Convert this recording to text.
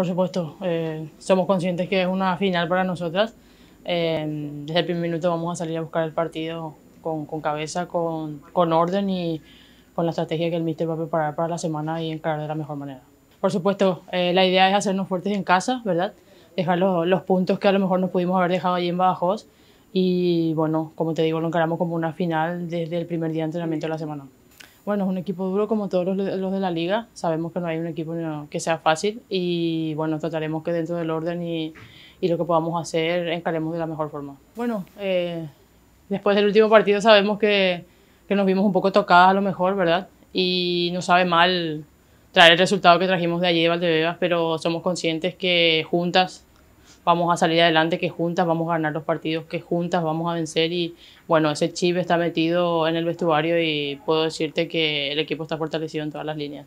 Por supuesto, eh, somos conscientes que es una final para nosotras. Eh, desde el primer minuto vamos a salir a buscar el partido con, cabeza, con, orden y con la estrategia que el míster va a preparar para la semana y encarar de la mejor manera. Por supuesto, eh, la idea es hacernos fuertes en casa, ¿verdad? Dejar los, puntos que a lo mejor nos pudimos haber dejado allí en Badajoz y bueno, como te digo, lo encaramos como una final desde el primer día de entrenamiento de la semana. Bueno, es un equipo duro como todos los, los de la liga. Sabemos que no hay un equipo que sea fácil y bueno, trataremos que dentro del orden y, y lo que podamos hacer encaremos de la mejor forma. Bueno, eh, después del último partido sabemos que, que nos vimos un poco tocadas a lo mejor, ¿verdad? Y no sabe mal traer el resultado que trajimos de allí de Valdebebas, pero somos conscientes que juntas vamos a salir adelante, que juntas vamos a ganar los partidos, que juntas vamos a vencer y bueno, ese chip está metido en el vestuario y puedo decirte que el equipo está fortalecido en todas las líneas.